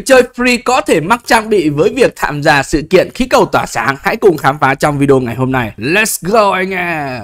người chơi free có thể mắc trang bị với việc tham gia sự kiện khí cầu tỏa sáng. Hãy cùng khám phá trong video ngày hôm nay. Let's go anh em!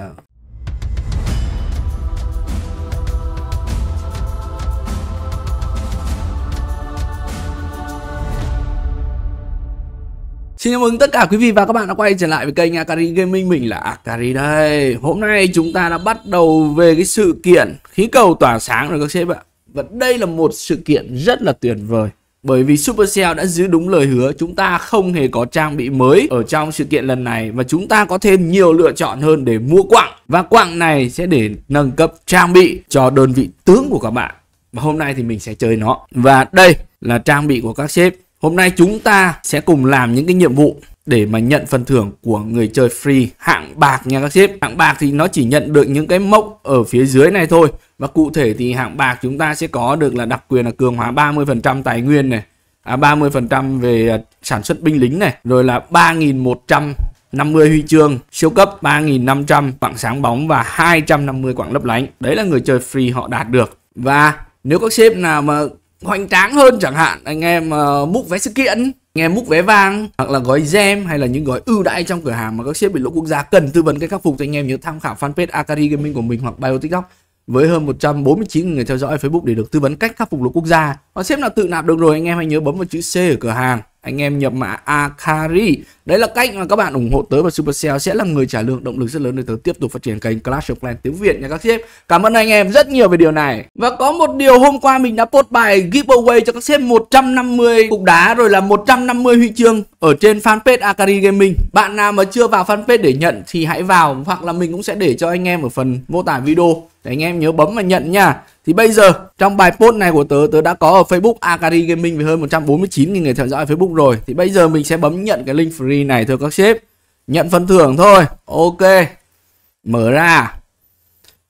Xin chào mừng tất cả quý vị và các bạn đã quay trở lại với kênh Akari Gaming Mình là Akari đây Hôm nay chúng ta đã bắt đầu về cái sự kiện khí cầu tỏa sáng rồi các sếp ạ Và đây là một sự kiện rất là tuyệt vời bởi vì Supercell đã giữ đúng lời hứa chúng ta không hề có trang bị mới ở trong sự kiện lần này và chúng ta có thêm nhiều lựa chọn hơn để mua quặng và quặng này sẽ để nâng cấp trang bị cho đơn vị tướng của các bạn và hôm nay thì mình sẽ chơi nó và đây là trang bị của các sếp hôm nay chúng ta sẽ cùng làm những cái nhiệm vụ để mà nhận phần thưởng của người chơi free hạng bạc nha các sếp hạng bạc thì nó chỉ nhận được những cái mốc ở phía dưới này thôi và cụ thể thì hạng bạc chúng ta sẽ có được là đặc quyền là cường hóa 30% tài nguyên này à, 30% về à, sản xuất binh lính này rồi là 3.150 huy chương siêu cấp 3.500 quảng sáng bóng và 250 quặng lấp lánh đấy là người chơi free họ đạt được và nếu các sếp nào mà hoành tráng hơn chẳng hạn anh em uh, vé sự kiện nghe múc vé vang hoặc là gói gem hay là những gói ưu đãi trong cửa hàng mà các sếp bị lỗ quốc gia cần tư vấn cách khắc phục thì anh em nhớ tham khảo fanpage Akari Gaming của mình hoặc bio TikTok với hơn 149 người theo dõi Facebook để được tư vấn cách khắc phục lỗ quốc gia. Còn sếp nào tự nạp được rồi anh em hãy nhớ bấm vào chữ C ở cửa hàng anh em nhập mã Akari đấy là cách mà các bạn ủng hộ tới và Supercell sẽ là người trả lương động lực rất lớn để tớ tiếp tục phát triển kênh Clash of Clans tiếng Việt nha các sếp cảm ơn anh em rất nhiều về điều này và có một điều hôm qua mình đã post bài giveaway cho các sếp 150 cục đá rồi là 150 huy chương ở trên fanpage Akari Gaming bạn nào mà chưa vào fanpage để nhận thì hãy vào hoặc là mình cũng sẽ để cho anh em ở phần mô tả video để anh em nhớ bấm và nhận nha thì bây giờ trong bài post này của tớ tớ đã có ở Facebook Akari Gaming với hơn 149.000 người theo dõi Facebook rồi. Thì bây giờ mình sẽ bấm nhận cái link free này thôi các sếp. Nhận phần thưởng thôi. Ok. Mở ra.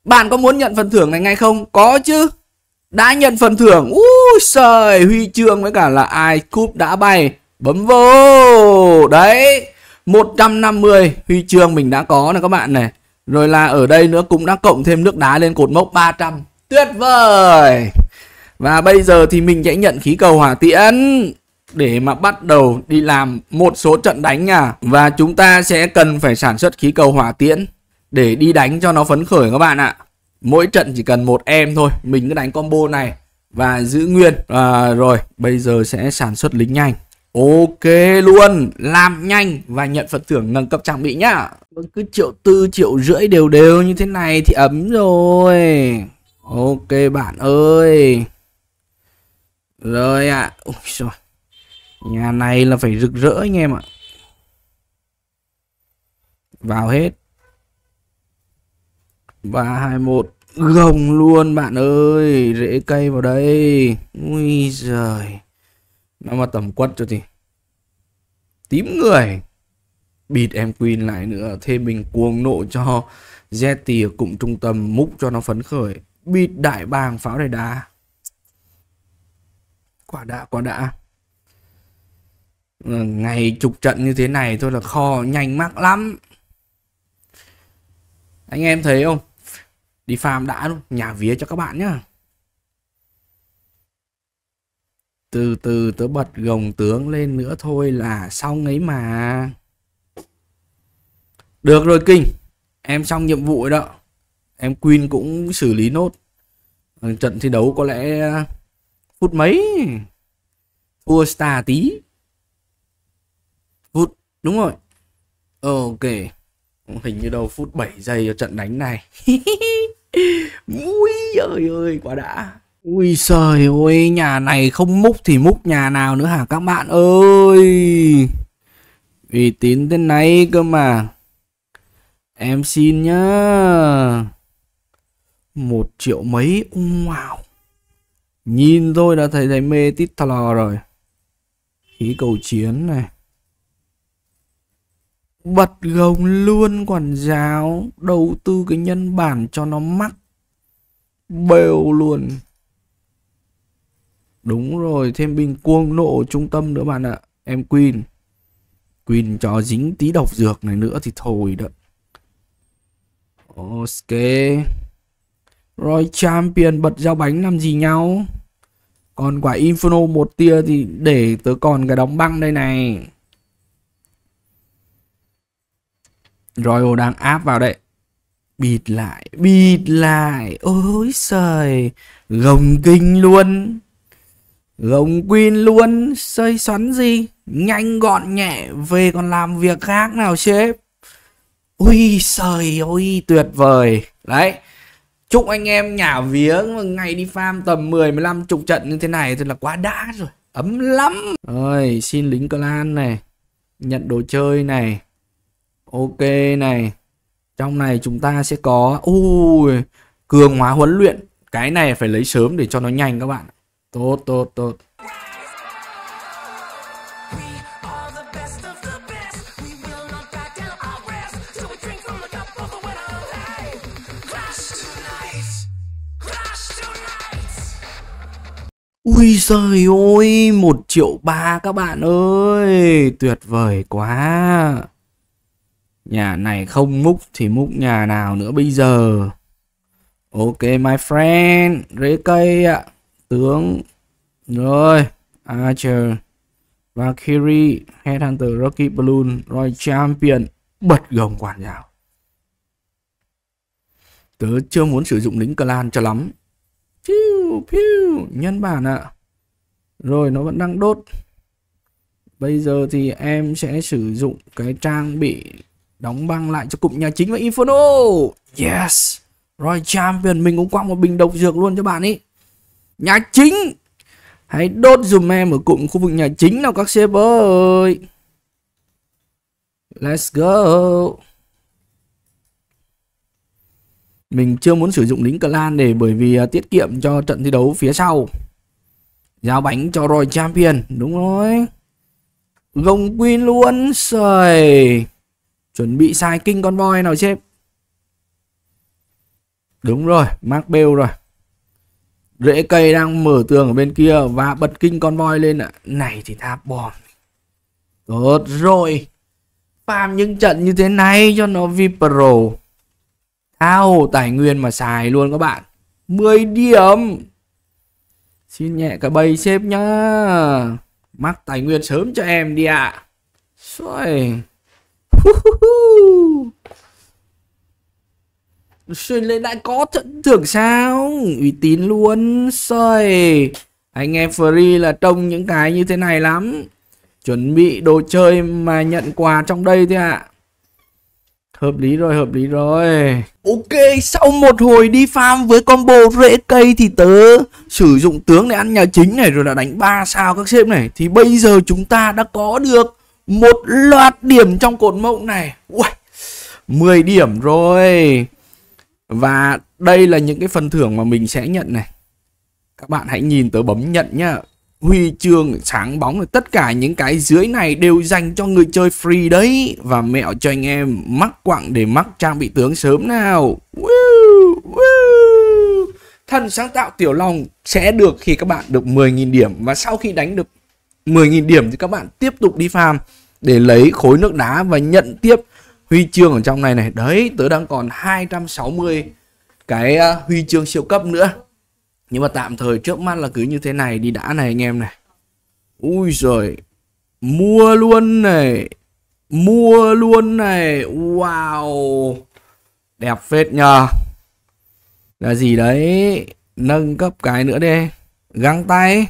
Bạn có muốn nhận phần thưởng này ngay không? Có chứ. Đã nhận phần thưởng. Úi trời, huy chương với cả là ai cúp đã bay. Bấm vô. Đấy. 150 huy chương mình đã có này các bạn này. Rồi là ở đây nữa cũng đã cộng thêm nước đá lên cột mốc 300 Tuyệt vời Và bây giờ thì mình sẽ nhận khí cầu hỏa tiễn để mà bắt đầu đi làm một số trận đánh nha Và chúng ta sẽ cần phải sản xuất khí cầu hỏa tiễn để đi đánh cho nó phấn khởi các bạn ạ Mỗi trận chỉ cần một em thôi Mình cứ đánh combo này và giữ nguyên à, Rồi bây giờ sẽ sản xuất lính nhanh Ok luôn Làm nhanh và nhận phần thưởng nâng cấp trang bị nhá vâng, Cứ triệu tư triệu rưỡi đều đều như thế này thì ấm rồi Ok bạn ơi Rồi ạ à. Ôi trời. Nhà này là phải rực rỡ anh em ạ Vào hết 321 Gồng luôn bạn ơi Rễ cây vào đây Ui giời Nó mà tầm quất cho thì Tím người Bịt em Queen lại nữa Thêm mình cuồng nộ cho Zeti ở cụm trung tâm Múc cho nó phấn khởi bịt đại bàng pháo đài đá quả đã quả đã ờ, ngày chục trận như thế này thôi là kho nhanh mắc lắm anh em thấy không đi farm đã luôn nhà vía cho các bạn nhá từ từ tớ bật gồng tướng lên nữa thôi là xong ấy mà được rồi kinh em xong nhiệm vụ rồi đó em Queen cũng xử lý nốt ờ, trận thi đấu có lẽ ờ, phút mấy thua star tí phút đúng rồi ok hình như đâu phút 7 giây cho trận đánh này ui trời ơi quá đã ui trời ơi nhà này không múc thì múc nhà nào nữa hả các bạn ơi uy tín thế này cơ mà em xin nhá một triệu mấy, wow. Nhìn thôi đã thấy thấy mê tít thà lò rồi. Khí cầu chiến này. Bật gồng luôn quản giáo, đầu tư cái nhân bản cho nó mắc. Bêu luôn. Đúng rồi, thêm binh cuông nộ trung tâm nữa bạn ạ. Em Queen. Queen cho dính tí độc dược này nữa thì thôi đó. Ok. Rồi champion bật giao bánh làm gì nhau Còn quả Inferno một tia thì để tớ còn cái đóng băng đây này Royal đang áp vào đấy Bịt lại, bịt lại Ôi trời Gồng kinh luôn Gồng queen luôn Xơi xoắn gì Nhanh gọn nhẹ Về còn làm việc khác nào sếp Ui trời ơi tuyệt vời Đấy chúc anh em nhả viếng mà ngày đi farm tầm 10 15 chục trận như thế này thì là quá đã rồi ấm lắm ơi xin lính clan này nhận đồ chơi này ok này trong này chúng ta sẽ có ui cường hóa huấn luyện cái này phải lấy sớm để cho nó nhanh các bạn tốt tốt tốt Ui giời ơi, 1 triệu ba các bạn ơi, tuyệt vời quá. Nhà này không múc thì múc nhà nào nữa bây giờ. Ok my friend, rễ cây ạ, tướng, rồi, Archer, Valkyrie, Headhunter, Rocky Balloon, Roy Champion, bật gồng quản giáo. Tớ chưa muốn sử dụng lính clan cho lắm, Pew, pew. Nhân bản ạ. À. Rồi nó vẫn đang đốt. Bây giờ thì em sẽ sử dụng cái trang bị đóng băng lại cho cụm nhà chính và Inferno. Yes. Rồi champion mình cũng quăng một bình độc dược luôn cho bạn ý. Nhà chính. Hãy đốt dùm em ở cụm khu vực nhà chính nào các sếp ơi. Let's go. Mình chưa muốn sử dụng lính clan để bởi vì à, tiết kiệm cho trận thi đấu phía sau. Giao bánh cho Roy Champion, đúng rồi. Gồng Queen luôn, sời. Chuẩn bị sai kinh con voi nào sếp. Đúng rồi, Mark Bell rồi. Rễ cây đang mở tường ở bên kia và bật kinh con voi lên ạ. Này thì tháp bom. Tốt rồi. Phạm những trận như thế này cho nó VIP Pro thao tài nguyên mà xài luôn các bạn 10 điểm xin nhẹ cả bay xếp nhá mắc tài nguyên sớm cho em đi ạ à. xoay Xuyên lên đã có thận thưởng sao uy tín luôn xoay anh em free là trông những cái như thế này lắm chuẩn bị đồ chơi mà nhận quà trong đây thế ạ à. Hợp lý rồi, hợp lý rồi. Ok, sau một hồi đi farm với combo rễ cây thì tớ sử dụng tướng để ăn nhà chính này rồi là đánh 3 sao các sếp này. Thì bây giờ chúng ta đã có được một loạt điểm trong cột mộng này. Ui, 10 điểm rồi. Và đây là những cái phần thưởng mà mình sẽ nhận này. Các bạn hãy nhìn tớ bấm nhận nhá huy chương, sáng bóng, tất cả những cái dưới này đều dành cho người chơi free đấy. Và mẹo cho anh em mắc quặng để mắc trang bị tướng sớm nào. Woo, woo. Thần sáng tạo Tiểu Long sẽ được khi các bạn được 10.000 điểm và sau khi đánh được 10.000 điểm thì các bạn tiếp tục đi farm để lấy khối nước đá và nhận tiếp huy chương ở trong này này. Đấy, tớ đang còn 260 cái ờ, huy chương siêu cấp nữa nhưng mà tạm thời trước mắt là cứ như thế này đi đã này anh em này ui rồi mua luôn này mua luôn này wow đẹp phết nhờ là gì đấy nâng cấp cái nữa đi găng tay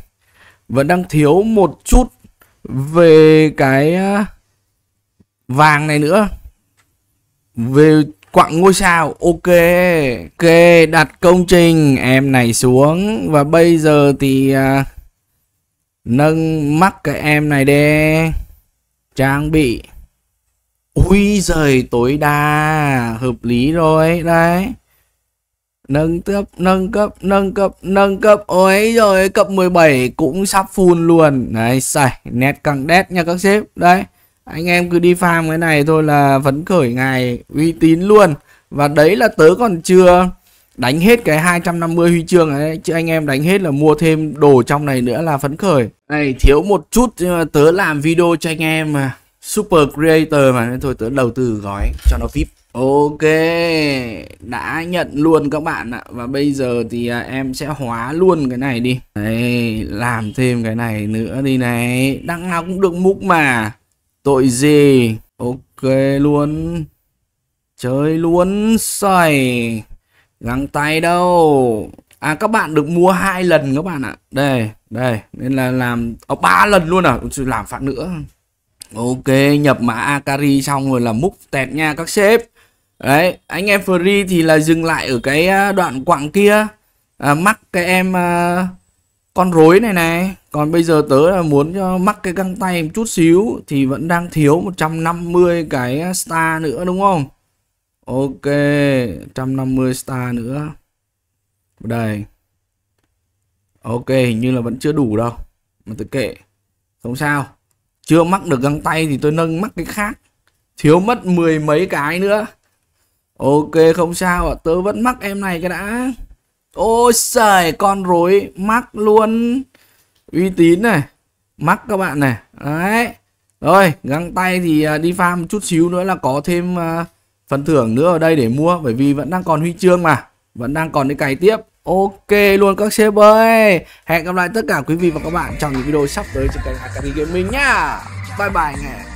vẫn đang thiếu một chút về cái à, vàng này nữa về quặng ngôi sao ok ok đặt công trình em này xuống và bây giờ thì à, nâng mắc cái em này đi trang bị ui giời tối đa hợp lý rồi đấy nâng cấp nâng cấp nâng cấp nâng cấp ôi rồi cấp 17 cũng sắp full luôn đấy xài nét càng đét nha các sếp đấy anh em cứ đi farm cái này thôi là phấn khởi ngày uy tín luôn và đấy là tớ còn chưa đánh hết cái 250 huy chương ấy chứ anh em đánh hết là mua thêm đồ trong này nữa là phấn khởi này thiếu một chút nhưng mà tớ làm video cho anh em mà super creator mà nên thôi tớ đầu tư gói cho nó vip ok đã nhận luôn các bạn ạ và bây giờ thì à, em sẽ hóa luôn cái này đi đấy làm thêm cái này nữa đi này đăng nào cũng được múc mà Tội gì? Ok luôn. Chơi luôn xoay. Găng tay đâu. À các bạn được mua hai lần các bạn ạ. Đây, đây. Nên là làm... Ờ, ba lần luôn à? Làm phạt nữa. Ok, nhập mã Akari xong rồi là múc tẹt nha các sếp. Đấy, anh em free thì là dừng lại ở cái à, đoạn quặng kia. À, mắc cái em... À con rối này này còn bây giờ tớ là muốn cho mắc cái găng tay một chút xíu thì vẫn đang thiếu 150 cái star nữa đúng không ok 150 star nữa đây ok hình như là vẫn chưa đủ đâu mà tự kệ không sao chưa mắc được găng tay thì tôi nâng mắc cái khác thiếu mất mười mấy cái nữa ok không sao tớ vẫn mắc em này cái đã Ôi trời con rối mắc luôn Uy tín này Mắc các bạn này Đấy Rồi găng tay thì à, đi farm chút xíu nữa là có thêm à, phần thưởng nữa ở đây để mua Bởi vì vẫn đang còn huy chương mà Vẫn đang còn đi cày tiếp Ok luôn các sếp ơi Hẹn gặp lại tất cả quý vị và các bạn trong những video sắp tới trên kênh Akari Gaming nhá Bye bye anh